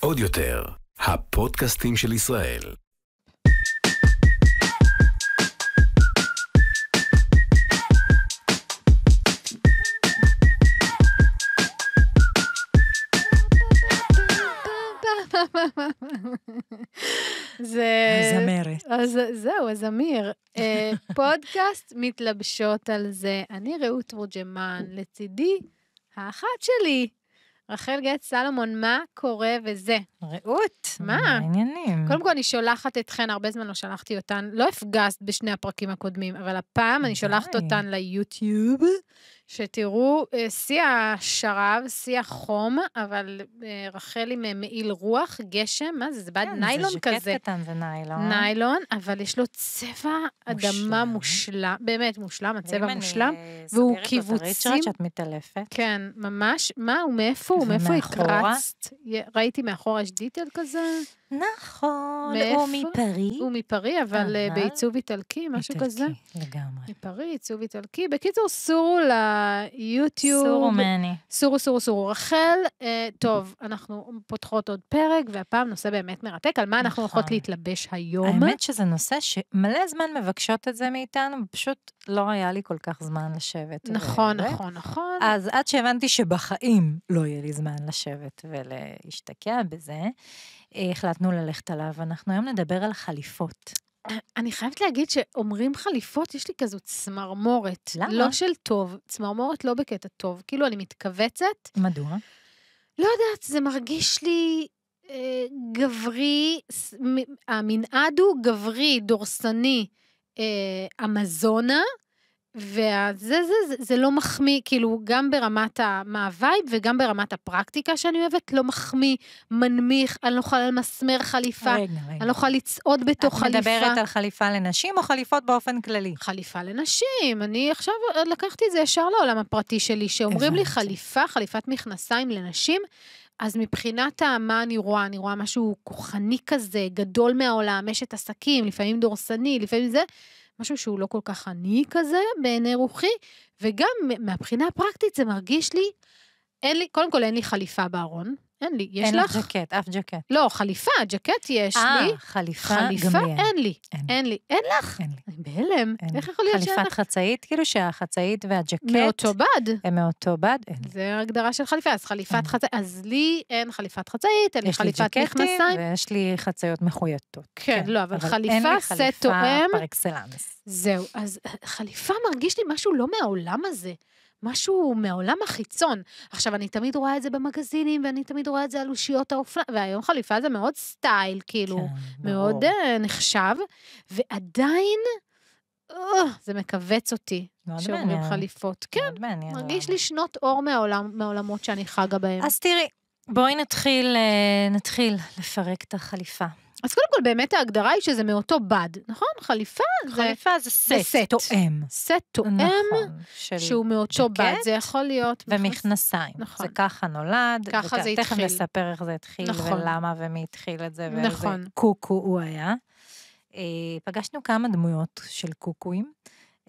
עוד יותר, הפודקאסטים של ישראל. זה... הזמרת. אז זהו, הזמיר. אה, פודקאסט מתלבשות על זה. אני רעות רוג'מן, לצידי האחת שלי, רחל גט סלומון, מה קורה וזה? רעות. מה? מה העניינים? קודם כל, אני שולחת אתכן, הרבה זמן לא שלחתי אותן, לא הפגזת בשני הפרקים הקודמים, אבל הפעם אני שולחת אותן ליוטיוב, שתראו אה, שיא השרב, שיא החום, אבל אה, רחל עם אה, מעיל רוח, גשם, מה זה? זה בד כן, ניילון כזה. כן, זה ז'קט קטן וניילון. ניילון, אבל יש לו צבע מושלם. אדמה מושלם, באמת מושלם, הצבע מושלם, והוא קיבוצים. ואם אני סוגרת לו את הריצ'רד שאת מתעלפת. כן, ממש, מה, הוא מאיפה הוא? מאיפה הקרצת? ראיתי מאחורה, יש דיטל כזה? נכון, מאיפה? הוא מפרי. הוא מפרי, אבל בעיצוב איטלקי, משהו איטלקי, כזה. איטלקי, לגמרי. מפרי, עיצוב איטלקי. בקיצור, סורו ל... ביוטיוב. סורו מני. סורו, סורו, סורו. רחל, uh, טוב, אנחנו פותחות עוד פרק, והפעם נושא באמת מרתק, על מה נכון. אנחנו הולכות להתלבש היום. האמת שזה נושא שמלא זמן מבקשות את זה מאיתנו, פשוט לא היה לי כל כך זמן לשבת. נכון, ו... נכון, נכון. אז עד שהבנתי שבחיים לא יהיה לי זמן לשבת ולהשתקע בזה, החלטנו ללכת עליו. אנחנו היום נדבר על חליפות. אני חייבת להגיד שאומרים חליפות, יש לי כזו צמרמורת. לא למה? לא של טוב, צמרמורת לא בקטע טוב. כאילו, אני מתכווצת. מדוע? לא יודעת, זה מרגיש לי אה, גברי, המנעד הוא גברי, דורסני, אה, אמזונה, וזה, זה, זה, זה לא מחמיא, כאילו, גם ברמת מה וגם ברמת הפרקטיקה שאני אוהבת, לא מחמיא, מנמיך, אני לא יכולה למסמר חליפה, רגע, רגע. אני לא יכולה לצעוד בתוך את חליפה. את מדברת על חליפה לנשים או חליפות באופן כללי? חליפה לנשים, אני עכשיו לקחתי את זה ישר לעולם הפרטי שלי, שאומרים לי חליפה, חליפת מכנסיים לנשים, אז מבחינת מה אני רואה, אני רואה משהו כוחני כזה, גדול מהעולם, אשת עסקים, לפעמים דורסני, לפעמים זה. משהו שהוא לא כל כך עני כזה בעיני רוחי, וגם מהבחינה הפרקטית זה מרגיש לי, אין לי, קודם כל אין לי חליפה בארון, אין לי. יש אין לך? אין לך ג'קט, אף ג'קט. לא, חליפה, ג'קט יש 아, אה, לי. אה, חליפה, חליפה גם לי אין. לי. אין. אין לי. אין לך? אין לי. בהלם. איך יכול להיות שאין לך? חליפת חצאית, כאילו שהחצאית והג'קט... מאותו בד. הם מאותו בד, אין לי. זה הגדרה של חליפה, אז חליפת חצאית. אז לי אין חליפת חצאית, אין לי חליפת מכנסיים. יש לי ג'קטים ויש לי חצאיות מחויטות. כן, כן לא, אבל חליפה, סט תואם. זהו, אז חליפה מרגיש לי משהו לא מהעולם הזה. משהו מהעולם החיצון. עכשיו, אני תמיד רואה את זה במגזינים, ואני תמיד רואה את זה על אושיות האופנה, והיום חליפה זה מאוד סטייל, כאילו, כן, מאוד uh, נחשב, ועדיין... uh, זה מכווץ אותי. מאוד מעניין. חליפות. מאוד כן, מעניין, מרגיש לי שנות אור מהעולם, מהעולמות שאני חגה בהם. אז תראי, בואי נתחיל, אה, נתחיל לפרק את החליפה. אז קודם כל, באמת ההגדרה היא שזה מאותו בד, נכון? חליפה? זה... חליפה זה, סט. זה סט תואם. סט תואם, נכון, שהוא מאותו בד, זה יכול להיות... ומכנסיים. נכון. זה ככה נולד. ככה וכ... זה התחיל. תכף נספר איך זה התחיל, נכון. ולמה, ומי התחיל את זה, ואיזה נכון. קוקו הוא היה. אה, פגשנו כמה דמויות של קוקואים.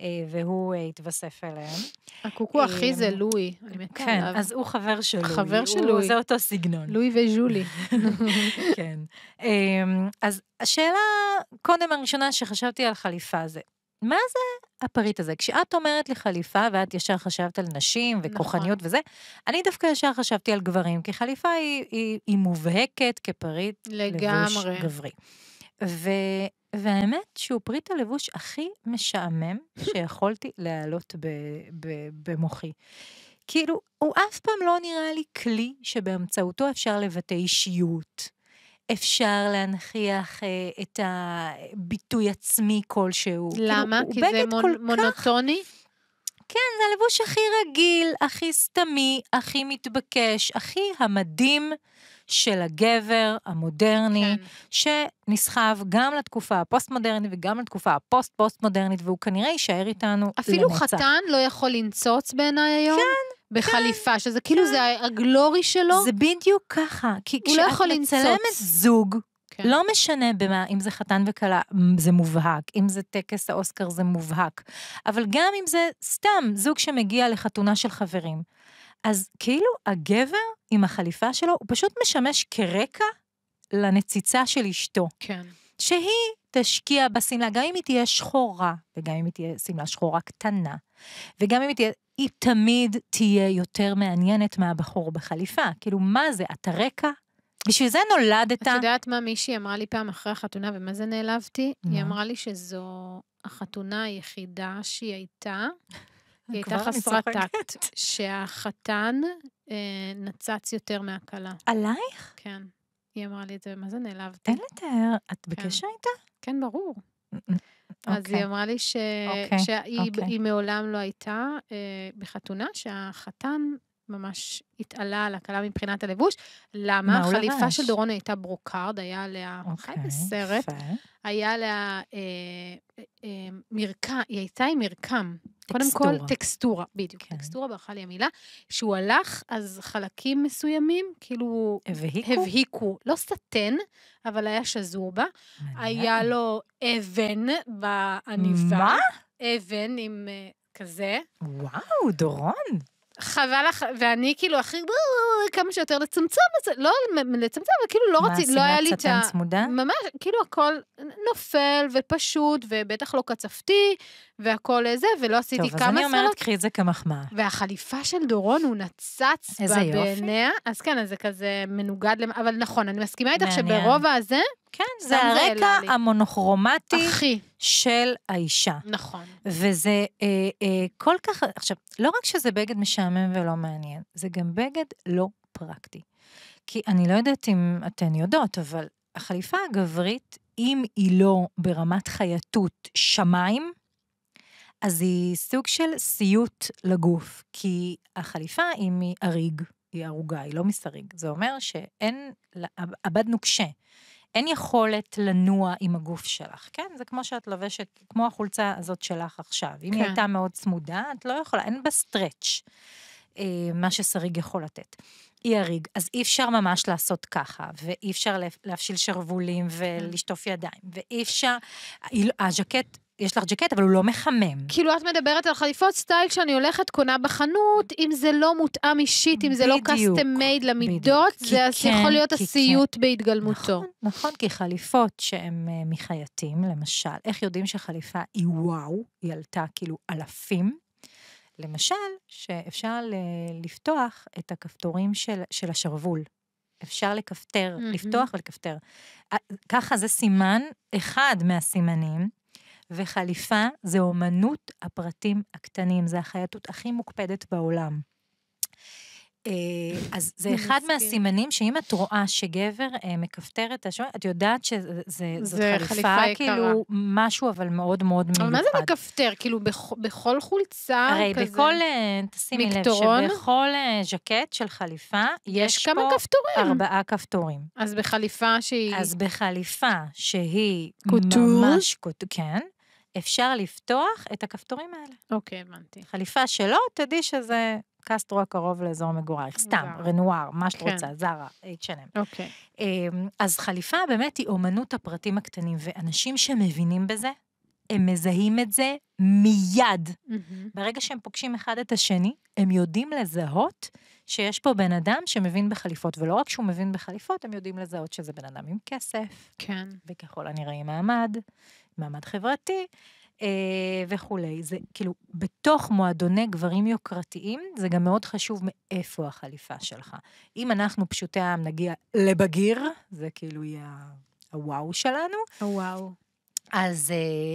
אה, והוא אה, התווסף אליהם. הקוקו הכי אה, זה לואי, אני מתה כן, אז הוא חבר של לואי. חבר של לואי. זה אותו סגנון. לואי וז'ולי. כן. אמ, אז השאלה, קודם הראשונה שחשבתי על חליפה זה, מה זה הפריט הזה? כשאת אומרת לי חליפה, ואת ישר חשבת על נשים נכון. וכוחניות וזה, אני דווקא ישר חשבתי על גברים, כי חליפה היא, מובהקת כפריט לגמרי. לבוש גברי. לגמרי. ו... והאמת שהוא פריט הלבוש הכי משעמם שיכולתי להעלות ב... ב... במוחי. כאילו, הוא אף פעם לא נראה לי כלי שבאמצעותו אפשר לבטא אישיות. אפשר להנכיח אה, את הביטוי עצמי כלשהו. כאילו, למה? כאילו, כי זה מונ... כך... מונוטוני? כן, זה הלבוש הכי רגיל, הכי סתמי, הכי מתבקש, הכי המדים של הגבר המודרני, כן. שנסחב גם לתקופה הפוסט-מודרנית וגם לתקופה הפוסט-פוסט-מודרנית, והוא כנראה יישאר איתנו אפילו לנצח. אפילו חתן לא יכול לנצוץ בעיניי היום? כן. בחליפה, כן, שזה כאילו כן. זה הגלורי שלו. זה בדיוק ככה. כי לא כשאת לא מצלמת לנצוץ. זוג, כן. לא משנה במה, אם זה חתן וכלה, זה מובהק, אם זה טקס האוסקר, זה מובהק. אבל גם אם זה סתם זוג שמגיע לחתונה של חברים. אז כאילו הגבר עם החליפה שלו, הוא פשוט משמש כרקע לנציצה של אשתו. כן. שהיא תשקיע בשמלה, גם אם היא תהיה שחורה, וגם אם היא תהיה שמלה שחורה קטנה, וגם אם היא תהיה... היא תמיד תהיה יותר מעניינת מהבחור בחליפה. כאילו, מה זה? את הרקע בשביל זה נולדת. את יודעת מה מישהי אמרה לי פעם אחרי החתונה, ומה זה נעלבתי? היא אמרה לי שזו החתונה היחידה שהיא הייתה, היא הייתה חסרת טקט, שהחתן אה, נצץ יותר מהכלה. עלייך? כן. היא אמרה לי את זה, ומה זה נעלבתי? אין לתאר, את כן. בקשר איתה? כן, ברור. אז היא אוקיי. אמרה לי אוקיי, שהיא אוקיי. מעולם לא הייתה אה, בחתונה, שהחתן ממש התעלה על הקלה מבחינת הלבוש. למה? החליפה של דורון הייתה ברוקארד, היה עליה, אוקיי, חי בסרט, היה עליה אה, אה, אה, מרקם, היא הייתה עם מרקם. טקסטורה. קודם כל, טקסטורה, בדיוק. Okay. כן. טקסטורה ברכה לי המילה. כשהוא הלך, אז חלקים מסוימים, כאילו... הבהיקו? הבהיקו. לא סטן, אבל היה שזור בה. היה לו אבן בעניבה. מה? אבן עם אה, כזה. וואו, דורון. חבל לך, ואני כאילו הכי, כמה שיותר לצמצם את זה, לא לצמצם, אבל כאילו לא רציתי, לא היה לי את ה... מה, סימן קצת צמודה? ממש, כאילו הכל נופל ופשוט, ובטח לא קצפתי, והכל זה, ולא עשיתי כמה סרט. טוב, אז אני אומרת, קחי את זה כמחמאה. והחליפה של דורון, הוא נצץ בה בעיניה. אז כן, אז זה כזה מנוגד, אבל נכון, אני מסכימה איתך שברובע הזה, כן, זה הרקע המונוכרומטי אחי. של האישה. נכון. וזה אה, אה, כל כך, עכשיו, לא רק שזה בגד משעמם ולא מעניין, זה גם בגד לא פרקטי. כי אני לא יודעת אם אתן יודעות, אבל החליפה הגברית, אם היא לא ברמת חייטות שמיים, אז היא סוג של סיוט לגוף, כי החליפה היא מאריג, היא ערוגה, היא לא מסריג. זה אומר שאין, עבדנו קשה. אין יכולת לנוע עם הגוף שלך, כן? זה כמו שאת לובשת, כמו החולצה הזאת שלך עכשיו. אם כן. היא הייתה מאוד צמודה, את לא יכולה, אין בה סטרץ', אה, מה ששריג יכול לתת. היא הריג, אז אי אפשר ממש לעשות ככה, ואי אפשר להפשיל שרוולים כן. ולשטוף ידיים, ואי אפשר, הז'קט יש לך ג'קט, אבל הוא לא מחמם. כאילו, את מדברת על חליפות סטייל שאני הולכת, קונה בחנות, אם זה לא מותאם אישית, אם זה לא custom made למידות, זה כן, יכול להיות כן. הסיוט בהתגלמותו. נכון, נכון, כי חליפות שהן אה, מחייטים, למשל, איך יודעים שחליפה היא וואו, היא עלתה כאילו אלפים? למשל, שאפשר לפתוח את הכפתורים של, של השרוול. אפשר לכפתר, mm-hmm. לפתוח ולכפתר. אה, ככה זה סימן, אחד מהסימנים, וחליפה זה אומנות הפרטים הקטנים, זה החייטות הכי מוקפדת בעולם. אה, אז זה אחד מהסימנים שאם את רואה שגבר אה, מכפתר את השעון, את יודעת שזאת חליפה, כאילו, משהו אבל מאוד מאוד מיוחד. אבל מה זה מכפתר? כאילו, בכל חולצה כזה? הרי בכל, אה, תשימי לב, שבכל ז'קט של חליפה, יש כמה כפתורים. ארבעה כפתורים. אז בחליפה שהיא... אז בחליפה שהיא... קוטור? ממש קוטור, כן. אפשר לפתוח את הכפתורים האלה. אוקיי, הבנתי. חליפה שלא, תדעי שזה קסטרו הקרוב לאזור מגורייך, סתם, רנואר, מה שאת כן. רוצה, זרה, H&M. אוקיי. אמ, אז חליפה באמת היא אומנות הפרטים הקטנים, ואנשים שמבינים בזה, הם מזהים את זה מיד. Mm-hmm. ברגע שהם פוגשים אחד את השני, הם יודעים לזהות שיש פה בן אדם שמבין בחליפות, ולא רק שהוא מבין בחליפות, הם יודעים לזהות שזה בן אדם עם כסף. כן. וככל הנראה עם מעמד, מעמד חברתי אה, וכולי. זה כאילו, בתוך מועדוני גברים יוקרתיים, זה גם מאוד חשוב מאיפה החליפה שלך. אם אנחנו פשוטי העם נגיע לבגיר, זה כאילו יהיה הוואו שלנו. הוואו. אז...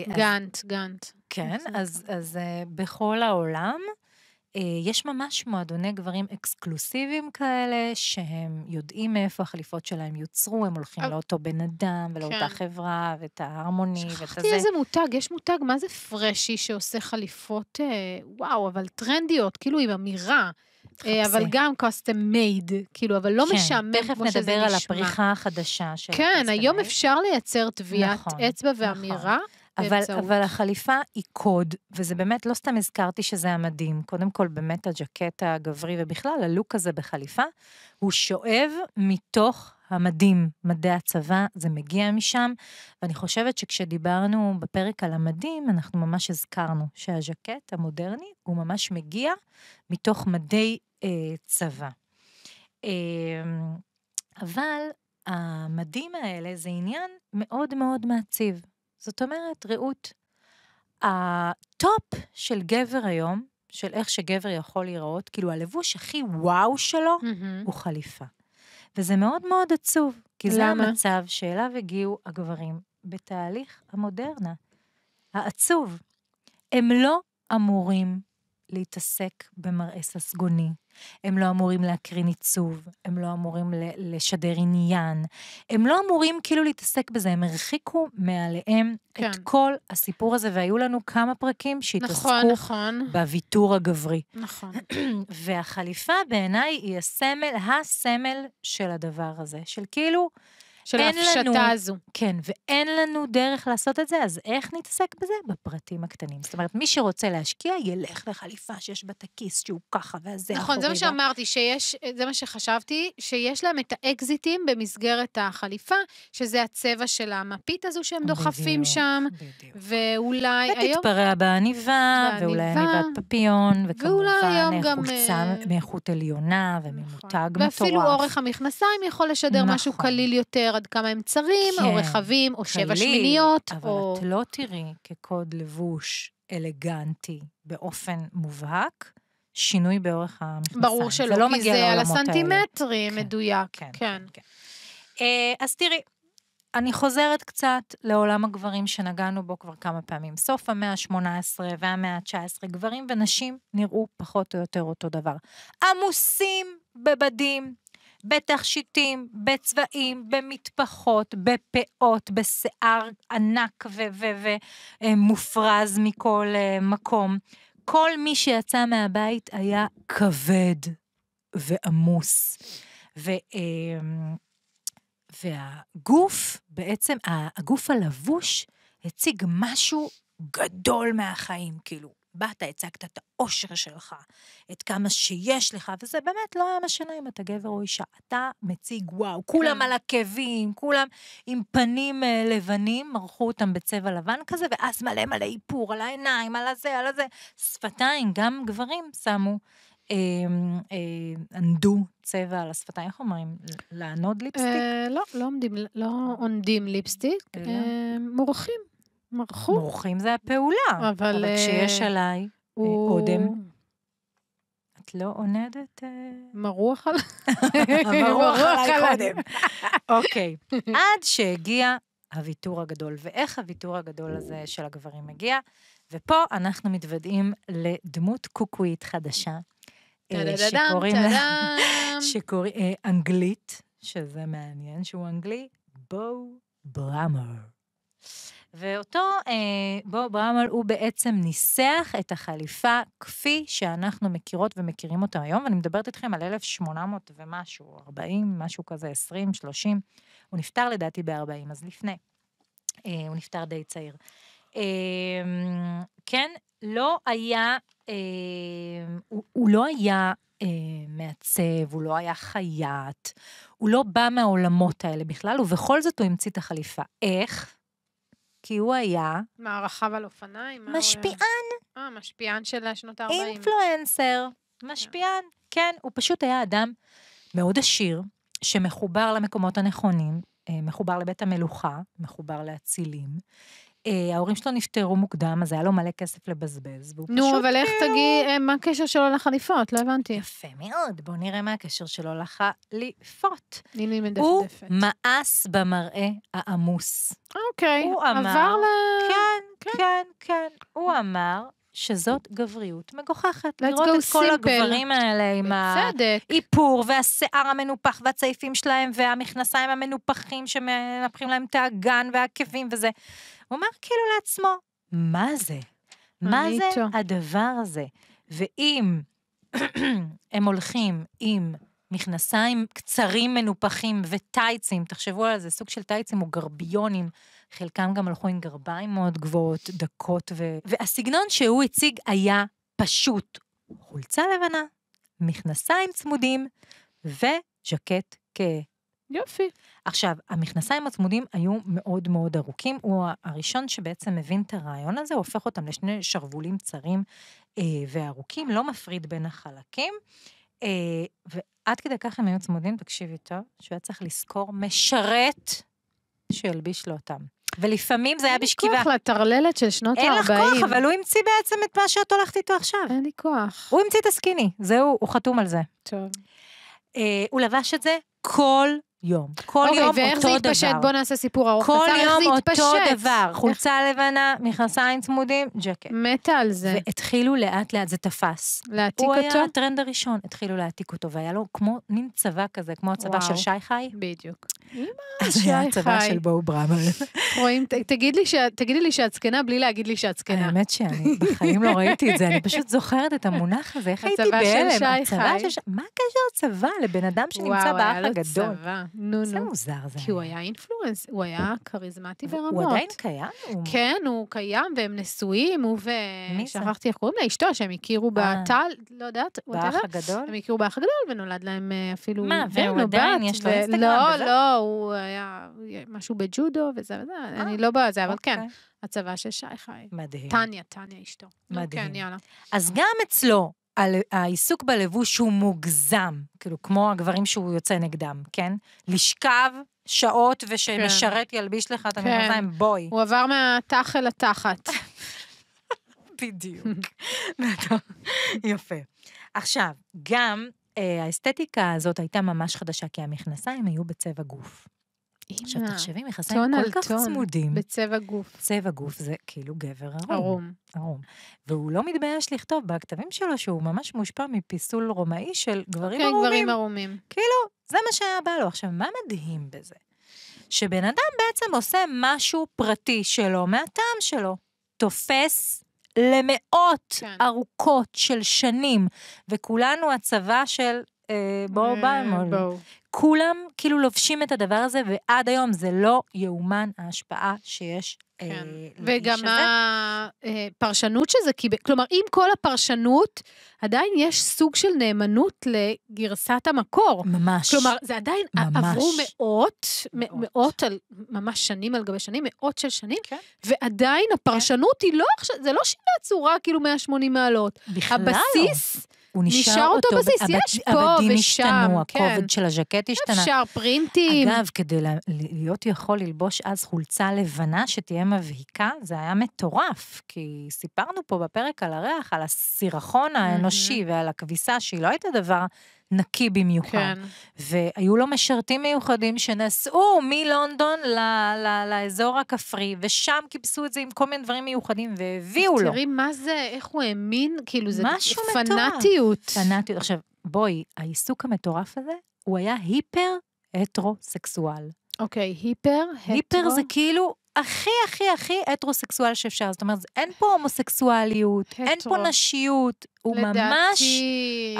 גאנט, אה, אז, גאנט. כן, נכון. אז, אז, אז אה, בכל העולם. אה, יש ממש מועדוני גברים אקסקלוסיביים כאלה, שהם יודעים מאיפה החליפות שלהם יוצרו, הם הולכים אבל... אה, לאותו בן אדם ולאותה כן. חברה ואת ההרמוני ואת הזה. שכחתי איזה מותג, יש מותג, מה זה פרשי שעושה חליפות, אה, וואו, אבל טרנדיות, כאילו עם אמירה. אה, חפשי. אבל גם custom made, כאילו, אבל לא כן, משעמם כמו שזה נשמע. כן, תכף נדבר על הפריחה החדשה של כן, היום אפשר לייצר טביעת נכון, אצבע נכון. ואמירה. נכון. אבל, אבל החליפה היא קוד, וזה באמת, לא סתם הזכרתי שזה המדהים. קודם כל, באמת הג'קט הגברי, ובכלל, הלוק הזה בחליפה, הוא שואב מתוך המדים, מדי הצבא, זה מגיע משם. ואני חושבת שכשדיברנו בפרק על המדים, אנחנו ממש הזכרנו שהז'קט המודרני, הוא ממש מגיע מתוך מדי אה, צבא. אה, אבל המדים האלה זה עניין מאוד מאוד מעציב. זאת אומרת, רעות, הטופ של גבר היום, של איך שגבר יכול להיראות, כאילו הלבוש הכי וואו שלו, mm-hmm. הוא חליפה. וזה מאוד מאוד עצוב, כי למה? זה המצב שאליו הגיעו הגברים בתהליך המודרנה. העצוב. הם לא אמורים להתעסק במראה ססגוני. הם לא אמורים להקרין עיצוב, הם לא אמורים לשדר עניין, הם לא אמורים כאילו להתעסק בזה, הם הרחיקו מעליהם כן. את כל הסיפור הזה, והיו לנו כמה פרקים שהתעסקו נכון, נכון. בוויתור הגברי. נכון. והחליפה בעיניי היא הסמל, הסמל של הדבר הזה, של כאילו... של ההפשטה הזו. כן, ואין לנו דרך לעשות את זה, אז איך נתעסק בזה? בפרטים הקטנים. זאת אומרת, מי שרוצה להשקיע, ילך לחליפה שיש בה את הכיס שהוא ככה, והזה נכון, אחורי. נכון, זה מה שאמרתי, שיש, זה מה שחשבתי, שיש להם את האקזיטים במסגרת החליפה, שזה הצבע של המפית הזו שהם בדיוק, דוחפים שם. בדיוק. ואולי ותתפרע היום... ותתפרע בעניבה, ואולי עניבת פפיון, וכמובן חולצה גם... אה, מאיכות עליונה נכון. וממותג נכון. מטורף. ואפילו אורך המכנסיים יכול לשדר נכון. משהו קליל יותר. עד כמה הם צרים, כן, או רכבים, או שבע שמיניות, אבל או... אבל את לא תראי כקוד לבוש אלגנטי באופן מובהק. שינוי באורך המכנסיים. ברור שלא, לא כי זה על הסנטימטרי האלה. כן, מדויק, כן. כן. כן. כן. Uh, אז תראי, אני חוזרת קצת לעולם הגברים שנגענו בו כבר כמה פעמים. סוף המאה ה-18 והמאה ה-19, גברים ונשים נראו פחות או יותר אותו דבר. עמוסים בבדים, בתכשיטים, בצבעים, במטפחות, בפאות, בשיער ענק ומופרז מכל אה, מקום. כל מי שיצא מהבית היה כבד ועמוס. ו... אמ, והגוף, בעצם, הגוף הלבוש הציג משהו גדול מהחיים, כאילו, באת, הצגת את האושר שלך, את כמה שיש לך, וזה באמת לא היה משנה אם אתה גבר או אישה. אתה מציג וואו, כולם כן. על עקבים, כולם עם פנים אה, לבנים, מרחו אותם בצבע לבן כזה, ואז מלא מלא איפור על העיניים, על הזה, על הזה. שפתיים, גם גברים שמו. אמ, אה, ענדו צבע על השפתיים, איך אומרים? לענוד ליפסטיק? אה, לא, לא, לא עונדים ליפסטיק, מורחים. מרחו. מורחים זה הפעולה. אבל... אבל כשיש אה, עליי אה, הוא... אודם... את לא עונדת... אה? מרוח עליי. מרוח עליי קודם. אוקיי, עד שהגיע הוויתור הגדול, ואיך הוויתור הגדול הזה של הגברים מגיע, ופה אנחנו מתוודעים לדמות קוקווית חדשה, שקוראים לה... שקוראים... אנגלית, שזה מעניין שהוא אנגלי, בואו בראמר. ואותו אה, בוב רמל, הוא בעצם ניסח את החליפה כפי שאנחנו מכירות ומכירים אותה היום, ואני מדברת איתכם על 1800 ומשהו, 40, משהו כזה, 20, 30. הוא נפטר לדעתי ב-40, אז לפני. אה, הוא נפטר די צעיר. אה, כן, לא היה, אה, הוא, הוא לא היה אה, מעצב, הוא לא היה חייט, הוא לא בא מהעולמות האלה בכלל, ובכל זאת הוא המציא את החליפה. איך? כי הוא היה... מה, רכב על אופניים? משפיען. אה, משפיען של השנות ה-40. אינפלואנסר, משפיען. כן, הוא פשוט היה אדם מאוד עשיר, שמחובר למקומות הנכונים, אה, מחובר לבית המלוכה, מחובר לאצילים, אה, ההורים שלו נפטרו מוקדם, אז היה לו מלא כסף לבזבז, והוא נו, פשוט... נו, אבל איך אה, תגיעי, אה, מה הקשר שלו לחליפות? לא הבנתי. יפה מאוד, בואו נראה מה הקשר שלו לחליפות. הנה היא מדפדפת. הוא מאס במראה העמוס. אוקיי, הוא אמר... עבר ל... כן, כן, כן. כן. הוא אמר, שזאת גבריות מגוחכת. לראות את simple. כל הגברים האלה עם בצדק. האיפור והשיער המנופח והצעיפים שלהם והמכנסיים המנופחים שמנפחים להם את האגן והעקבים וזה. הוא אמר כאילו לעצמו, מה זה? מה זה הדבר הזה? ואם הם הולכים עם מכנסיים קצרים מנופחים וטייצים, תחשבו על זה, סוג של טייצים או גרביונים, חלקם גם הלכו עם גרביים מאוד גבוהות, דקות ו... והסגנון שהוא הציג היה פשוט חולצה לבנה, מכנסיים צמודים וז'קט כ... יופי. עכשיו, המכנסיים הצמודים היו מאוד מאוד ארוכים. הוא הראשון שבעצם מבין את הרעיון הזה, הוא הופך אותם לשני שרוולים צרים אה, וארוכים, לא מפריד בין החלקים. אה, ועד כדי כך הם היו צמודים, תקשיבי טוב, שהוא היה צריך לזכור משרת שילביש לו אותם. ולפעמים זה היה בשכיבה. אין לי כוח לטרללת של שנות ה-40. אין לך כוח, אבל הוא המציא בעצם את מה שאת הולכת איתו עכשיו. אין לי כוח. הוא המציא את הסקיני, זהו, הוא חתום על זה. טוב. אה, הוא לבש את זה כל יום. כל okay, אוקיי, יום אותו דבר. אוקיי, ואיך זה התפשט? בוא נעשה סיפור ארוך. כל קצר, יום אותו דבר. חולצה איך... לבנה, מכנסיים צמודים, ג'קט. מתה על זה. והתחילו לאט לאט, זה תפס. להעתיק הוא אותו? הוא היה הטרנד הראשון, התחילו להעתיק אותו, והיה לו כמו מין צבא כזה, כמו הצבא וואו. של שי חי. בדיוק. אמא, שי חי. היה הצבא של בואו בראמר. רואים, תגידי לי שאת זקנה בלי להגיד לי שאת זקנה. האמת שאני בחיים לא ראיתי את זה, אני פשוט זוכרת את המונח הזה, איך הייתי בהלם. הצבא של שי חי. מה הקשר לצבא לבן אדם שנמצא באח הגדול? וואו, היה לו צבא. נו, נו. זה מוזר זה. כי הוא היה אינפלואנס, הוא היה כריזמטי ברמות. הוא עדיין קיים? כן, הוא קיים, והם נשואים, הוא ו... מי זה? שכחתי איך קוראים לה, אשתו, שהם הכירו אה. בטל, לא יודעת, באח הגדול? הם הכירו באח הגדול, ונולד להם אה, אפילו... מה, והוא עדיין, יש לו אינסטגרם? לא, לא. הוא היה אה, משהו בג'ודו וזה וזה, אה, אני לא בזה, אבל כן, אוקיי. כן, הצבא של שי חי. מדהים. טניה, טניה אשתו. לא, כן, מדהים. כן, יאללה. אז אה. גם אצלו, על העיסוק בלבוש הוא מוגזם, כאילו, כמו הגברים שהוא יוצא נגדם, כן? לשכב שעות ושמשרת כן. ילביש לך את כן. המכנסיים, בואי. הוא עבר מהתח אל התחת. בדיוק. יפה. עכשיו, גם אה, האסתטיקה הזאת הייתה ממש חדשה, כי המכנסיים היו בצבע גוף. עכשיו תחשבי, מכנסיים כל כך טון, צמודים. בצבע גוף. צבע גוף זה כאילו גבר ערום. ערום. והוא לא מתבייש לכתוב בכתבים שלו שהוא ממש מושפע מפיסול רומאי של גברים okay, אוקיי, ערומים. כן, גברים ערומים. כאילו, זה מה שהיה בא לו. עכשיו, מה מדהים בזה? שבן אדם בעצם עושה משהו פרטי שלו, מהטעם שלו. תופס למאות כן. ארוכות של שנים, וכולנו הצבא של אה, אה בואו בלמול. כולם כאילו לובשים את הדבר הזה, ועד היום זה לא יאומן ההשפעה שיש כן. אה, וגם הפרשנות אה, שזה קיבל, כלומר, עם כל הפרשנות, עדיין יש סוג של נאמנות לגרסת המקור. ממש. כלומר, זה עדיין, ממש. עברו מאות, מאות, מאות על, ממש שנים על גבי שנים, מאות של שנים, כן. ועדיין כן. הפרשנות כן. היא לא עכשיו, זה לא שינה צורה כאילו 180 מעלות. בכלל הבסיס, לא. הבסיס... הוא נשאר, נשאר אותו, אותו בסיס, הבד, יש פה ושם. הבדים ושם, השתנו, כן. הכובד של הז'קט השתנה. אפשר פרינטים. אגב, כדי להיות יכול ללבוש אז חולצה לבנה שתהיה מבהיקה, זה היה מטורף, כי סיפרנו פה בפרק על הריח, על הסירחון האנושי mm-hmm. ועל הכביסה, שהיא לא הייתה דבר נקי במיוחד. כן. והיו לו משרתים מיוחדים שנסעו מלונדון ל- ל- לאזור הכפרי, ושם כיבסו את זה עם כל מיני דברים מיוחדים, והביאו לו. תראי מה זה, איך הוא האמין, כאילו זה משהו פנאטיות. פנאטיות. עכשיו, בואי, העיסוק המטורף הזה, הוא היה היפר-הטרוסקסואל. אוקיי, היפר, הטרו היפר זה כאילו הכי הכי הכי הטרוסקסואל שאפשר. זאת אומרת, אין פה הומוסקסואליות, הטרו. אין פה נשיות. הוא לדעתי... ממש,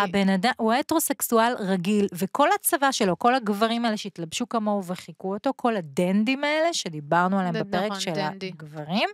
הבן אדם, הוא הטרוסקסואל רגיל, וכל הצבא שלו, כל הגברים האלה שהתלבשו כמוהו וחיכו אותו, כל הדנדים האלה שדיברנו עליהם בפרק נכון, של דנדי. הגברים,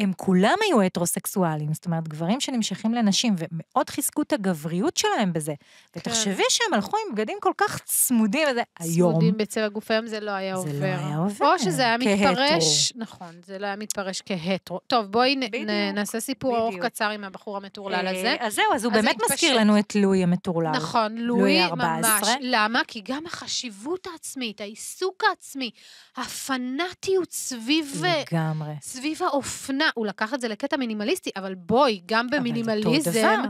הם כולם היו הטרוסקסואלים, זאת אומרת, גברים שנמשכים לנשים, ומאוד חיזקו את הגבריות שלהם בזה. כן. ותחשבי שהם הלכו עם בגדים כל כך צמודים, וזה היום... צמודים בצבע גוף היום זה לא היה זה לא עובר. זה לא היה עובר. או שזה היה מתפרש, נכון, זה לא היה מתפרש כהטרו. טוב, בואי נ, נעשה סיפור ארוך קצר עם הבחור המטורלל אה, הזה. אז זהו, אז הוא אז באמת מזכיר לנו את לואי המטורלל. נכון, לואי ממש. למה? כי גם החשיבות העצמית, העיסוק העצמי, הפנאטיות סביב... לגמרי. סביב האופנה. הוא לקח את זה לקטע מינימליסטי, אבל בואי, גם במינימליזם,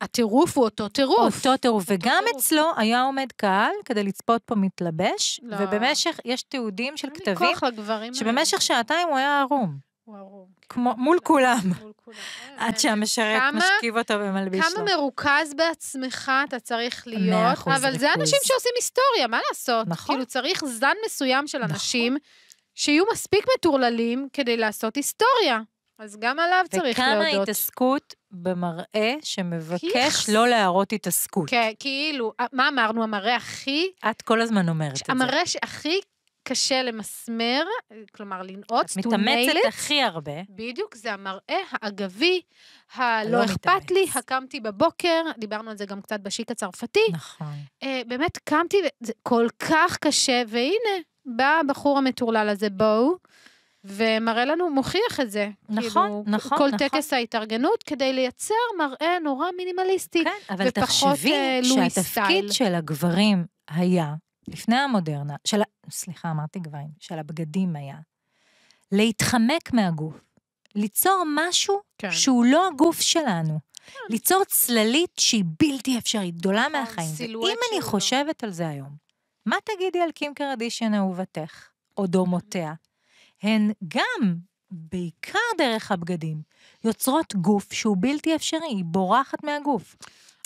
הטירוף הוא אותו טירוף. אותו טירוף, וגם אצלו היה עומד קהל כדי לצפות פה מתלבש, לא. ובמשך, יש תיעודים של כתבים, שבמשך שעתיים הוא היה ערום. כן. כמו, מול כולם. עד שהמשרת משכיב אותו ומלביש לו. כמה מרוכז בעצמך אתה צריך להיות, אבל זה אנשים שעושים היסטוריה, מה לעשות? נכון. כאילו צריך זן מסוים של נכון. אנשים שיהיו מספיק מטורללים כדי לעשות היסטוריה. אז גם עליו צריך להודות. וכמה התעסקות במראה שמבקש כיח. לא להראות התעסקות. כן, כאילו, מה אמרנו? המראה הכי... את כל הזמן אומרת את זה. המראה שהכי קשה למסמר, כלומר לנעוץ, את מתאמצת הכי הרבה. בדיוק, זה המראה האגבי, הלא לא אכפת מתאמץ. לי, הקמתי בבוקר, דיברנו על זה גם קצת בשיק הצרפתי. נכון. אה, באמת, קמתי, זה כל כך קשה, והנה, בא הבחור המטורלל הזה, בואו, ומראה לנו, מוכיח את זה. נכון, כאילו, נכון, כל נכון. כל טקס ההתארגנות כדי לייצר מראה נורא מינימליסטי. כן, אבל תחשבי אה, שהתפקיד של הגברים היה, לפני המודרנה, של, ה... סליחה, אמרתי גברים, של הבגדים היה, להתחמק מהגוף, ליצור משהו כן. שהוא לא הגוף שלנו. כן. ליצור צללית שהיא בלתי אפשרית, גדולה נכון, מהחיים. אם אני לא. חושבת על זה היום, מה תגידי על קים קרדישן אהובתך, או דומותיה? הן גם, בעיקר דרך הבגדים, יוצרות גוף שהוא בלתי אפשרי, היא בורחת מהגוף.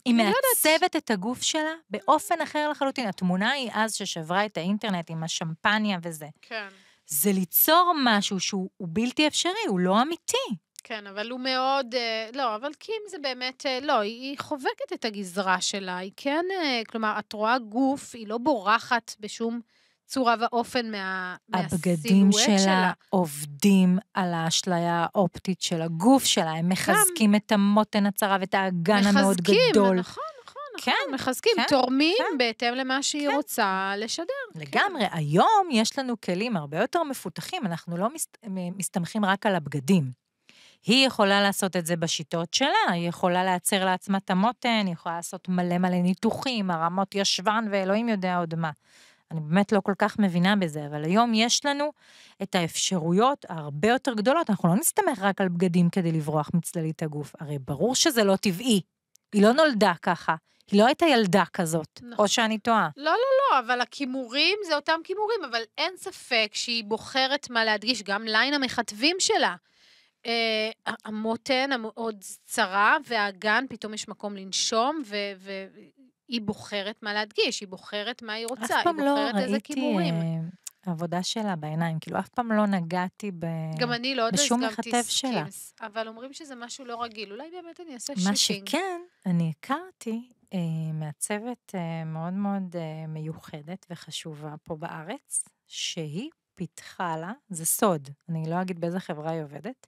היא לא מעצבת את הגוף שלה באופן אחר לחלוטין. התמונה היא אז ששברה את האינטרנט עם השמפניה וזה. כן. זה ליצור משהו שהוא בלתי אפשרי, הוא לא אמיתי. כן, אבל הוא מאוד... אה, לא, אבל קים זה באמת... אה, לא, היא חובקת את הגזרה שלה. היא כן... אה, כלומר, את רואה גוף, היא לא בורחת בשום צורה ואופן מה, הבגדים שלה, שלה עובדים על האשליה האופטית של הגוף שלה. הם מחזקים גם... את המותן הצרה ואת האגן מחזקים, המאוד גדול. מחזקים, נכון, נכון, נכון, כן, מחזקים, כן, תורמים כן, בהתאם למה שהיא כן. רוצה לשדר. כן. לגמרי. כן. היום יש לנו כלים הרבה יותר מפותחים, אנחנו לא מסת... מסתמכים רק על הבגדים. היא יכולה לעשות את זה בשיטות שלה, היא יכולה להצר לעצמה את המותן, היא יכולה לעשות מלא מלא ניתוחים, הרמות ישבן ואלוהים יודע עוד מה. אני באמת לא כל כך מבינה בזה, אבל היום יש לנו את האפשרויות הרבה יותר גדולות. אנחנו לא נסתמך רק על בגדים כדי לברוח מצללית הגוף. הרי ברור שזה לא טבעי. היא לא נולדה ככה. היא לא הייתה ילדה כזאת, נכון. או שאני טועה. לא, לא, לא, אבל הכימורים זה אותם כימורים, אבל אין ספק שהיא בוחרת מה להדגיש, גם ליין המכתבים שלה. אה, המותן המאוד צרה והאגן, פתאום יש מקום לנשום, ו... היא בוחרת מה להדגיש, היא בוחרת מה היא רוצה, היא בוחרת לא איזה כיבורים. אף פעם לא ראיתי אה, עבודה שלה בעיניים, כאילו אף פעם לא נגעתי ב... גם אני לא, לא בשום מכתב שלה. אבל אומרים שזה משהו לא רגיל, אולי באמת אני אעשה שיפינג. מה שכן, אני הכרתי אה, מעצבת אה, מאוד מאוד אה, מיוחדת וחשובה פה בארץ, שהיא פיתחה לה, זה סוד, אני לא אגיד באיזה חברה היא עובדת,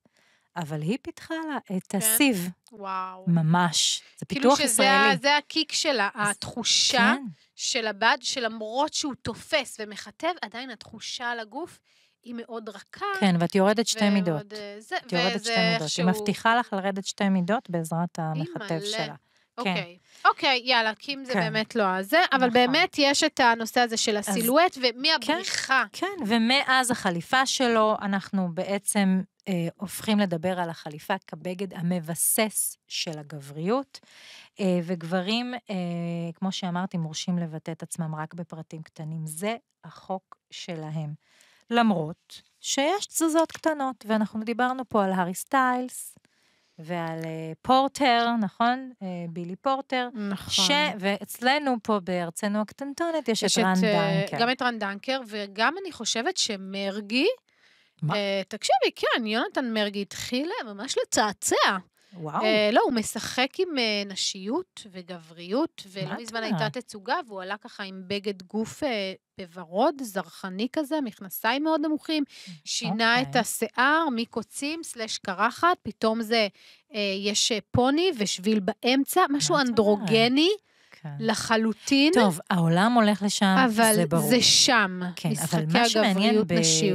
אבל היא פיתחה לה את כן? הסיב. וואו. ממש. זה כאילו פיתוח כאילו שזה ישראלי. כאילו שזה הקיק שלה, אז... התחושה כן. של הבד, שלמרות שהוא תופס ומכתב, עדיין התחושה על הגוף היא מאוד רכה. כן, ואת יורדת שתי ועוד, מידות. אה, זה, את יורדת שתי מידות. שהוא... היא מבטיחה לך לרדת שתי מידות בעזרת המכתב שלה. אוקיי. כן. אוקיי, אוקיי יאללה, קים זה כן. באמת לא הזה, אבל נכון. באמת יש את הנושא הזה של הסילואט, אז... ומהבריחה. כן, כן, ומאז החליפה שלו, אנחנו בעצם אה, הופכים לדבר על החליפה כבגד המבסס של הגבריות, אה, וגברים, אה, כמו שאמרתי, מורשים לבטא את עצמם רק בפרטים קטנים. זה החוק שלהם. למרות שיש תזוזות קטנות, ואנחנו דיברנו פה על הארי סטיילס, ועל uh, פורטר, נכון? Uh, בילי פורטר. נכון. ש... ואצלנו פה בארצנו הקטנטונת יש, יש את רן אה, דנקר. גם את רן דנקר, וגם אני חושבת שמרגי מה? אה, תקשיבי, כן, יונתן מרגי התחיל ממש לצעצע. וואו. Uh, לא, הוא משחק עם uh, נשיות וגבריות, ולא מזמן הייתה תצוגה, והוא עלה ככה עם בגד גוף uh, בוורוד, זרחני כזה, מכנסיים מאוד נמוכים, שינה okay. אוקיי. את השיער מקוצים סלש קרחת, פתאום זה, uh, יש פוני ושביל באמצע, משהו אנדרוגני. כן. לחלוטין. טוב, העולם הולך לשם, זה ברור. אבל זה שם. כן, אבל מה שמעניין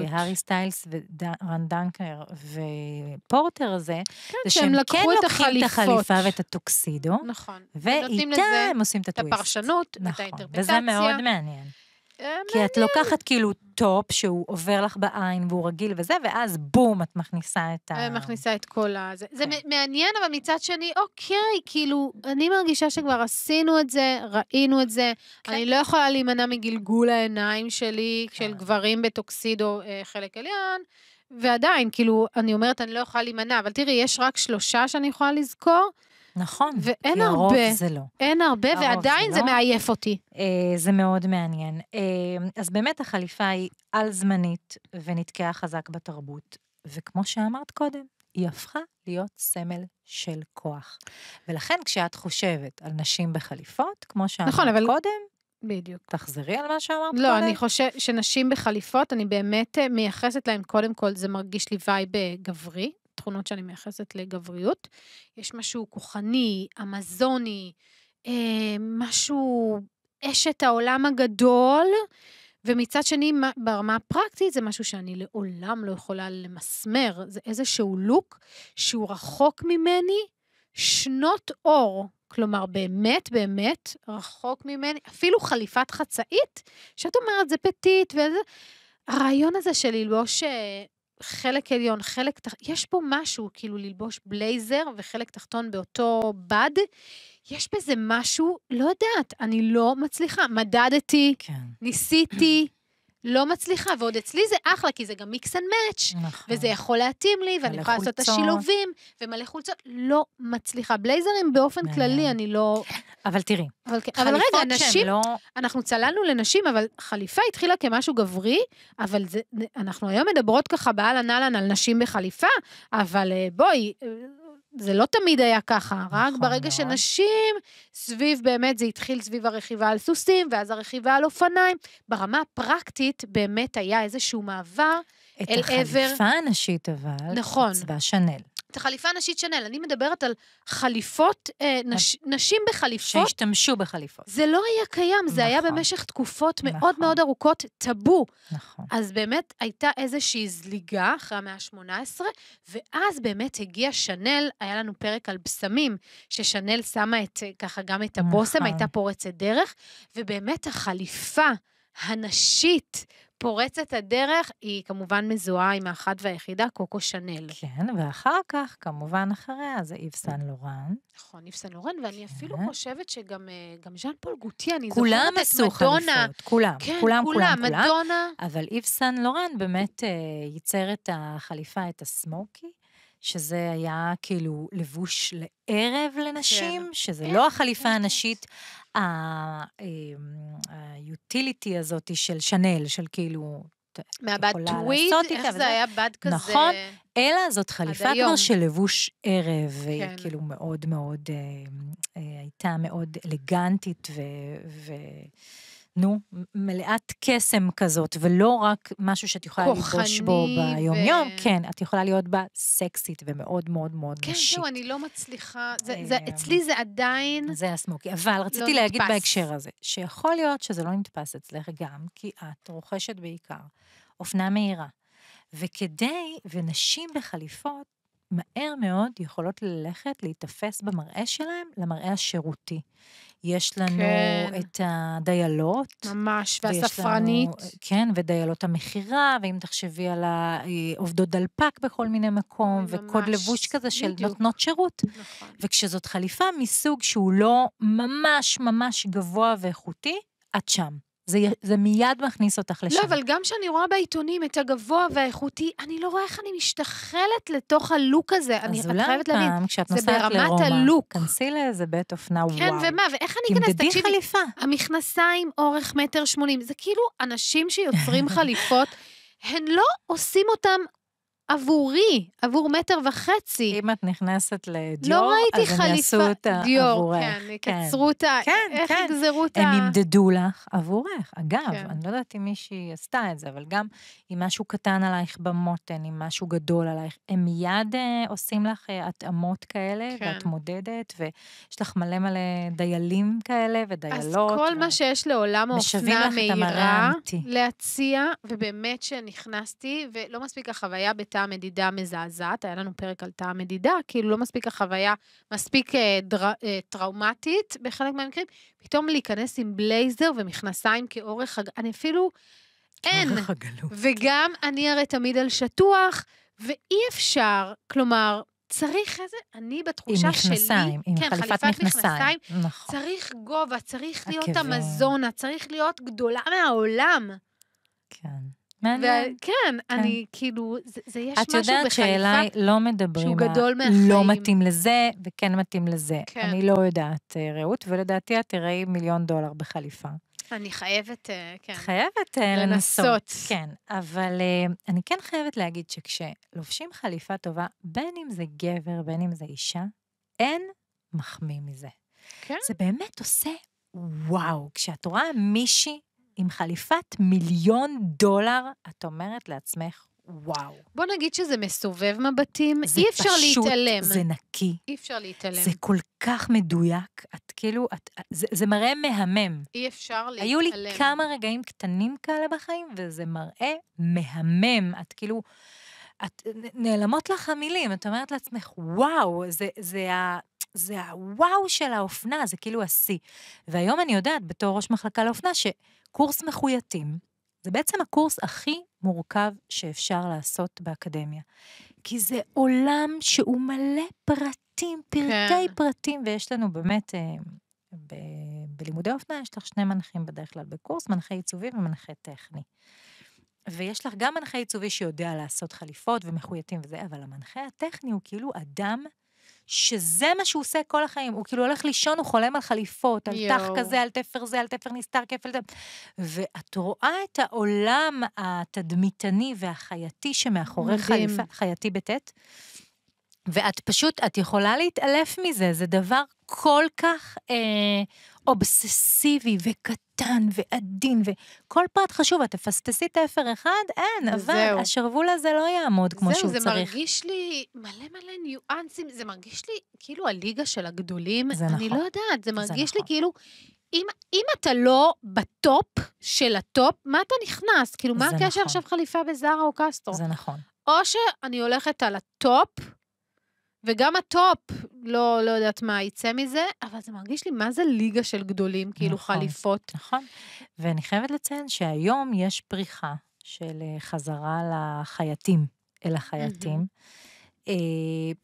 בהארי סטיילס ורן דנקר ופורטר הזה, כן, זה שהם כן לוקחים את החליפה ואת הטוקסידו, נכון. ואיתה הם עושים את הטוויסט. את הפרשנות, נכון, את האינטרפטציה. וזה מאוד מעניין. אה, כי את לוקחת כאילו טופ שהוא עובר לך בעין והוא רגיל וזה, ואז בום, את מכניסה את ה... אה, מכניסה את כל ה... זה, זה כן. מעניין, אבל מצד שני, אוקיי, כאילו, אני מרגישה שכבר עשינו את זה, ראינו את זה. כן. אני לא יכולה להימנע מגלגול העיניים שלי, כן. של גברים בטוקסידו אה, חלק עליון. ועדיין, כאילו, אני אומרת, אני לא יכולה להימנע, אבל תראי, יש רק שלושה שאני יכולה לזכור, נכון, ואין לרוב הרבה, זה לא. אין הרבה, ועדיין זה, לא. זה מעייף אותי. אה, זה מאוד מעניין. אה, אז באמת החליפה היא על-זמנית ונתקעה חזק בתרבות, וכמו שאמרת קודם, היא הפכה להיות סמל של כוח. ולכן כשאת חושבת על נשים בחליפות, כמו שאמרת נכון, אבל... קודם, בדיוק. תחזרי על מה שאמרת לא, קודם. לא, אני חושבת שנשים בחליפות, אני באמת אה, מייחסת להן, קודם כל, זה מרגיש לי וייב אה, גברי, תכונות שאני מייחסת לגבריות. יש משהו כוחני, אמזוני, אה, משהו אשת העולם הגדול, ומצד שני, ברמה הפרקטית, זה משהו שאני לעולם לא יכולה למסמר. זה איזשהו לוק שהוא רחוק ממני שנות אור. כלומר, באמת, באמת, רחוק ממני, אפילו חליפת חצאית, שאת אומרת, זה פטית, וזה... הרעיון הזה של ללבוש אה, חלק עליון, חלק תחתון, יש פה משהו, כאילו ללבוש בלייזר וחלק תחתון באותו בד, יש בזה משהו, לא יודעת, אני לא מצליחה. מדדתי, כן. ניסיתי, לא מצליחה, ועוד אצלי זה אחלה, כי זה גם מיקס אנד מאץ', וזה יכול להתאים לי, ואני יכולה לעשות את השילובים, ומלא חולצות, לא מצליחה. בלייזרים באופן כללי, אני לא... אבל תראי, אבל, כן, אבל רגע, נשים, לא... אנחנו צללנו לנשים, אבל חליפה התחילה כמשהו גברי, אבל זה, אנחנו היום מדברות ככה באהלן אהלן על נשים בחליפה, אבל אה, בואי, אה, זה לא תמיד היה ככה, נכון, רק ברגע נכון. שנשים, סביב באמת, זה התחיל סביב הרכיבה על סוסים, ואז הרכיבה על אופניים. ברמה הפרקטית באמת היה איזשהו מעבר אל עבר... את החליפה הנשית אבל, נכון. צבא שנל. את החליפה הנשית שנל, אני מדברת על חליפות, אה, נש, נשים בחליפות. שהשתמשו בחליפות. זה לא היה קיים, נכון. זה היה נכון. במשך תקופות מאוד נכון. מאוד ארוכות טאבו. נכון. אז באמת הייתה איזושהי זליגה אחרי המאה ה-18, ואז באמת הגיע שנל, היה לנו פרק על בשמים, ששנל שמה את, אה, ככה גם את הבושם, נכון. הייתה פורצת דרך, ובאמת החליפה. הנשית פורצת הדרך, היא כמובן מזוהה עם האחת והיחידה, קוקו שנל. כן, ואחר כך, כמובן אחריה, זה איב סן נכון. לורן. נכון, איב סן לורן, ואני כן. אפילו חושבת שגם אה, ז'אן פול גוטי, אני זוכרת את מדונה. כולם עשו חליפות, כולם, כן, כולם, כולם, כולם. מדונה. אבל איב סן לורן באמת אה, ייצר את החליפה, את הסמוקי. שזה היה כאילו לבוש לערב כן, לנשים, כן. שזה כן, לא החליפה כן. כן. הנשית היוטיליטי אמ, הזאת של שנל, של כאילו... מהבד טוויד, איך זה היה בד כזה... נכון, אלא זאת חליפה כבר של לבוש ערב, כן. והיא כאילו מאוד מאוד, אמ, אה, הייתה מאוד אלגנטית ו... נו, מלאת קסם כזאת, ולא רק משהו שאת יכולה לבוש בו ביומיום, ו... כן, את יכולה להיות בה סקסית ומאוד מאוד מאוד כן, נשית. כן, זהו, אני לא מצליחה, זה, אה, זה, אמ, אצלי זה עדיין... זה הסמוקי, אבל לא רציתי נתפס. להגיד בהקשר הזה, שיכול להיות שזה לא נתפס אצלך גם, כי את רוכשת בעיקר אופנה מהירה. וכדי, ונשים בחליפות, מהר מאוד יכולות ללכת, להיתפס במראה שלהם למראה השירותי. יש לנו כן. את הדיילות. ממש, והספרנית. לנו, כן, ודיילות המכירה, ואם תחשבי על העובדות דלפק בכל מיני מקום, ממש, וקוד לבוש כזה בדיוק. של נותנות שירות. נכון. וכשזאת חליפה מסוג שהוא לא ממש ממש גבוה ואיכותי, את שם. זה, זה מיד מכניס אותך לא, לשם. לא, אבל גם כשאני רואה בעיתונים את הגבוה והאיכותי, אני לא רואה איך אני משתחלת לתוך הלוק הזה. אני, חייבת להבין, אז אולי פעם, כשאת נוסעת לרומא, תכנסי לאיזה בית אופנה, כן, וואו. כן, ומה, ואיך אני אכנס? תקשיבי. תמדדי חליפה. המכנסיים אורך מטר שמונים, זה כאילו אנשים שיוצרים חליפות. הם לא עושים אותם עבורי, עבור מטר וחצי. אם את נכנסת לדיור, לא ראיתי אז חליפה, הם יעשו אותה דיור, עבורך. כן, כן. יקצרו כן. אותה, כן, איך כן. יגזרו אותה. הם ימדדו לך עבורך. אגב, כן. אני לא יודעת אם מישהי עשתה את זה, אבל גם אם משהו קטן עלייך במותן, אם משהו גדול עלייך, הם מיד אה, עושים לך אה, התאמות כאלה, כן. ואת מודדת, ויש לך מלא מלא דיילים כאלה ודיילות. אז כל ו... מה שיש לעולם האופנה המהירה להציע, ובאמת שנכנסתי, ולא מספיק החוויה, תא המדידה מזעזעת, היה לנו פרק על תא המדידה, כאילו לא מספיק החוויה, מספיק אה, דרא, אה, טראומטית בחלק מהמקרים, פתאום להיכנס עם בלייזר ומכנסיים כאורך, אני אפילו, אין. וגם אני הרי תמיד על שטוח, ואי אפשר, כלומר, צריך איזה, אני בתחושה עם מכנסיים, שלי, עם כן, חליפת, חליפת מכנסיים, מכנסיים נכון. צריך גובה, צריך להיות עקבים. המזונה, צריך להיות גדולה מהעולם. כן. מעניין. ו- כן, כן, אני כאילו, זה, זה יש משהו בחליפה. את יודעת שאליי לא מדברים. שהוא גדול לא מהחיים. לא מתאים לזה וכן מתאים לזה. כן. אני לא יודעת, אה, רעות, ולדעתי את תראי מיליון דולר בחליפה. אני חייבת, אה, כן. חייבת אה, לנסות. לנסות. כן, אבל אני כן חייבת להגיד שכשלובשים חליפה טובה, בין אם זה גבר, בין אם זה אישה, אין מחמיא מזה. כן. זה באמת עושה וואו. כשאת רואה מישהי עם חליפת מיליון דולר, את אומרת לעצמך, וואו. בוא נגיד שזה מסובב מבטים, אי אפשר פשוט, להתעלם. זה פשוט, זה נקי. אי אפשר להתעלם. זה כל כך מדויק, את כאילו, את, זה, זה מראה מהמם. אי אפשר להתעלם. היו לי כמה רגעים קטנים כאלה בחיים, וזה מראה מהמם. את כאילו... את, נעלמות לך המילים, את אומרת לעצמך, וואו, זה, זה, ה, זה הוואו של האופנה, זה כאילו השיא. והיום אני יודעת, בתור ראש מחלקה לאופנה, שקורס מחוייתים, זה בעצם הקורס הכי מורכב שאפשר לעשות באקדמיה. כי זה עולם שהוא מלא פרטים, פרטי כן. פרטים, ויש לנו באמת, אה, ב, בלימודי אופנה יש לך שני מנחים בדרך כלל בקורס, מנחה עיצובי ומנחה טכני. ויש לך גם מנחה עיצובי שיודע לעשות חליפות ומחויטים וזה, אבל המנחה הטכני הוא כאילו אדם שזה מה שהוא עושה כל החיים. הוא כאילו הולך לישון, הוא חולם על חליפות, על תח כזה, על תפר זה, על תפר נסתר, כפל זה. ואת רואה את העולם התדמיתני והחייתי שמאחורי חליפה, חייתי בטית. ואת פשוט, את יכולה להתעלף מזה, זה דבר כל כך אה, אובססיבי וקטן ועדין, וכל פרט חשוב, את תפספסי תפר אחד, אין, אבל זהו. השרוול הזה לא יעמוד כמו זהו, שהוא זה צריך. זהו, זה מרגיש לי מלא מלא ניואנסים, זה מרגיש לי כאילו הליגה של הגדולים, זה אני לא נכון. לא יודעת, זה מרגיש זה לי נכון. כאילו... אם, אם אתה לא בטופ של הטופ, מה אתה נכנס? כאילו, מה הקשר נכון. עכשיו חליפה בזארה או קסטרו? זה נכון. או שאני הולכת על הטופ, וגם הטופ, לא, לא יודעת מה יצא מזה, אבל זה מרגיש לי מה זה ליגה של גדולים, כאילו נכון, חליפות. נכון, ואני חייבת לציין שהיום יש פריחה של אה, חזרה לחייטים, אל החייטים. אה,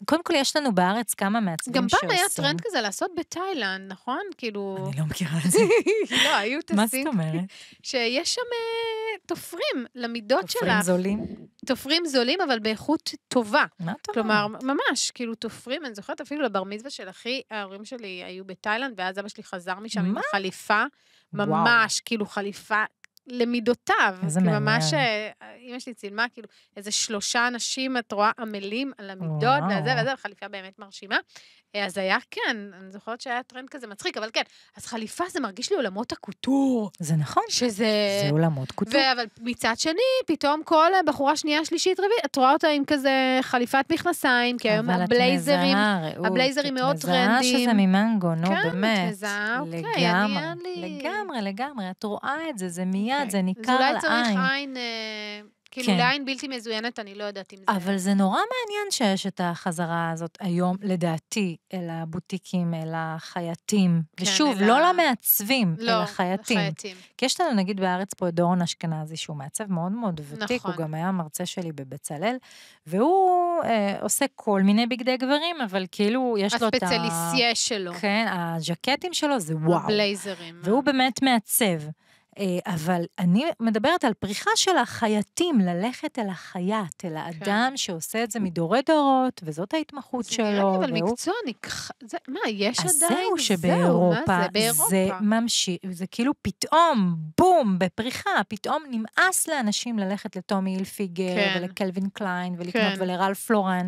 קודם כל, יש לנו בארץ כמה מעצבים שעושים. גם פעם היה טרנד כזה לעשות בתאילנד, נכון? כאילו... אני לא מכירה את זה. לא, היו טסים. מה זאת אומרת? שיש שם אה, תופרים למידות תופרים שלה. תופרים זולים? תופרים זולים, אבל באיכות טובה. מה אתה כלומר, ממש, כאילו תופרים, אני זוכרת אפילו לבר מצווה של אחי, ההורים שלי היו בתאילנד, ואז אבא שלי חזר משם מה? עם חליפה. ממש, וואו. כאילו חליפה למידותיו. איזה מעניין. ממש, אמא אה, שלי צילמה כאילו איזה שלושה אנשים, את רואה, עמלים על המידות, וואו. וזה וזה, חליפה באמת מרשימה. אה, אז היה, כן, אני זוכרת שהיה טרנד כזה מצחיק, אבל כן. אז חליפה זה מרגיש לי עולמות הקוטור. זה נכון. שזה... זה עולמות קוטור. אבל מצד שני, פתאום כל בחורה שנייה, שלישית, רביעית, את רואה אותה עם כזה חליפת מכנסיים, כי היום הבלייזרים, מזהה, הבלייזרים מאוד טרנדים. את מזהה שזה ממנגו, נו, כן, באמת. כן, את מזהה, אוקיי, אני אין לי... לגמרי, לגמרי, את רואה את זה, זה מיד. יודעת, אוקיי. זה ניכר לעין. אז אולי צריך עין... אה, כאילו, כן. לעין בלתי מזוינת, אני לא יודעת אם זה... אבל זה נורא מעניין שיש את החזרה הזאת היום, לדעתי, אל הבוטיקים, אל החייטים. כן, ושוב, אלא... לא למעצבים, לא, אל החייטים. לחייטים. כי יש לנו, נגיד, בארץ פה את דורון אשכנזי, שהוא מעצב מאוד מאוד ותיק, נכון. הוא גם היה מרצה שלי בבצלאל, והוא אה, עושה כל מיני בגדי גברים, אבל כאילו, יש לו את ה... הספציאליסיה שלו. כן, הז'קטים שלו זה וואו. הבלייזרים. והוא באמת מעצב. אה, אבל אני מדברת על פריחה של החייטים, ללכת אל החייט, אל כן. האדם כן. שעושה את זה מדורי דורות, וזאת ההתמחות זה שלו. זה נראה לי אבל והוא... מקצוע נכח... זה... מה, יש אז עדיין? אז זהו, שבאירופה, זהו, זה, באירופה? זה ממשיך, זה כאילו פתאום, בום, בפריחה, פתאום נמאס לאנשים ללכת לטומי הילפיגר, כן. ולקלווין קליין, ולקנות כן. ולרל פלורן.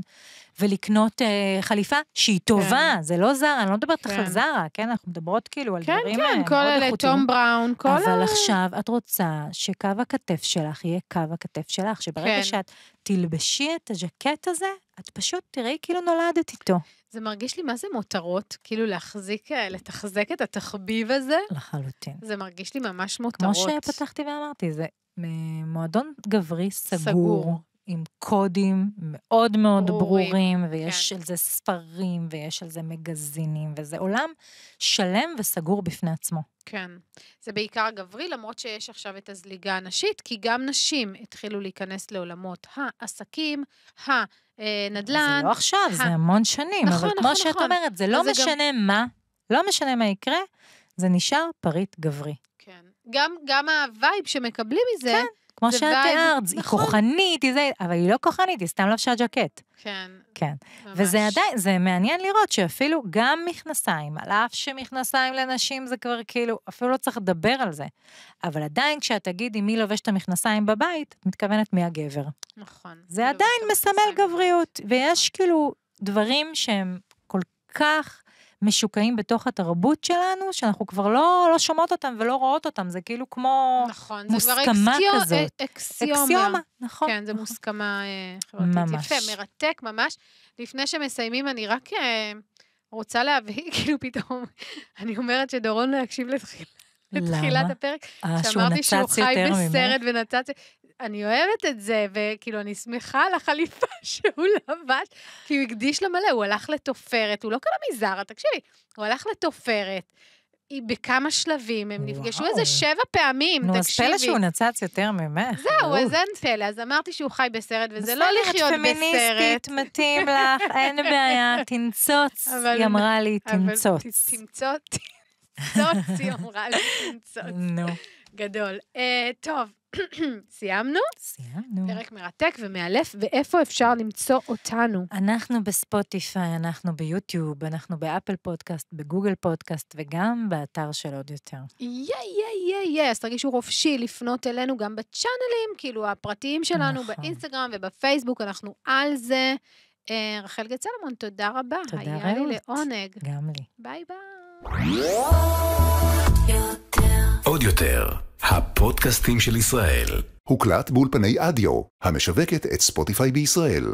ולקנות אה, חליפה שהיא כן. טובה, כן. זה לא זרה, אני לא מדברת כן. על זרה, כן? אנחנו מדברות כאילו על כן, דברים כן, כן, כל אלה, תום בראון, כל אבל ה... אבל עכשיו את רוצה שקו הכתף שלך יהיה קו הכתף שלך, שברגע כן. שאת תלבשי את הז'קט הזה, את פשוט תראי כאילו נולדת איתו. זה מרגיש לי מה זה מותרות, כאילו להחזיק, אה, לתחזק את התחביב הזה. לחלוטין. זה מרגיש לי ממש מותרות. כמו שפתחתי ואמרתי, זה מועדון גברי סגור, סגור. עם קודים מאוד מאוד ברורים, ברורים ויש כן. על זה ספרים, ויש על זה מגזינים, וזה עולם שלם וסגור בפני עצמו. כן. זה בעיקר גברי, למרות שיש עכשיו את הזליגה הנשית, כי גם נשים התחילו להיכנס לעולמות העסקים, הנדל"ן. זה לא עכשיו, ה... זה המון שנים. נכון, אבל נכון, כמו נכון. שאת נכון. אומרת, זה לא משנה גם... מה, לא משנה מה יקרה, זה נשאר פריט גברי. כן. גם, גם הווייב שמקבלים מזה, כן. כמו שאת תיארת, נכון. היא כוחנית, היא זה, אבל היא לא כוחנית, היא סתם לבשה ג'קט. כן. כן. ממש. וזה עדיין, זה מעניין לראות שאפילו גם מכנסיים, על אף שמכנסיים לנשים זה כבר כאילו, אפילו לא צריך לדבר על זה. אבל עדיין כשאת תגידי מי לובש את המכנסיים בבית, את מתכוונת מי הגבר. נכון. זה עדיין מסמל גבריות, ויש כאילו דברים שהם כל כך משוקעים בתוך התרבות שלנו, שאנחנו כבר לא, לא שומעות אותם ולא רואות אותם, זה כאילו כמו נכון, מוסכמה זה כבר כזאת. אה, אקסיומה. אקסיומה, נכון. כן, זה נכון. מוסכמה אה, חברתית. ממש. יפה, מרתק ממש. לפני שמסיימים, אני רק אה, רוצה להביא, כאילו פתאום, אני אומרת שדורון לא יקשיב לתחילה. לתחילת הפרק, שאמרתי שהוא חי בסרט ונצץ, אני אוהבת את זה, וכאילו, אני שמחה על החליפה שהוא לבש, כי הוא הקדיש לה מלא, הוא הלך לתופרת, הוא לא קרא מזרה, תקשיבי, הוא הלך לתופרת. היא בכמה שלבים, הם נפגשו איזה שבע פעמים, תקשיבי. נו, אז פלא שהוא נצץ יותר ממך. זהו, אז אין פלא, אז אמרתי שהוא חי בסרט, וזה לא, לא לחיות בסרט. פמיניסטית, מתאים לך, אין בעיה, תנצוץ, היא אמרה לי, תנצוץ. אבל תנצוץ, היא אמרה לי, תנצוץ. נו. גדול. אה, טוב, סיימנו? סיימנו. פרק מרתק ומאלף, ואיפה אפשר למצוא אותנו? אנחנו בספוטיפיי, אנחנו ביוטיוב, אנחנו באפל פודקאסט, בגוגל פודקאסט, וגם באתר של עוד יותר. יא יא יא יא, אז תרגישו חופשי לפנות אלינו גם בצ'אנלים, כאילו הפרטיים שלנו, נכון. באינסטגרם ובפייסבוק, אנחנו על זה. אה, רחל גצלמון, תודה רבה. תודה רעות. היה לי לעונג. גם לי. ביי ביי. עוד יותר, הפודקאסטים של ישראל. הוקלט באולפני אדיו, המשווקת את ספוטיפיי בישראל.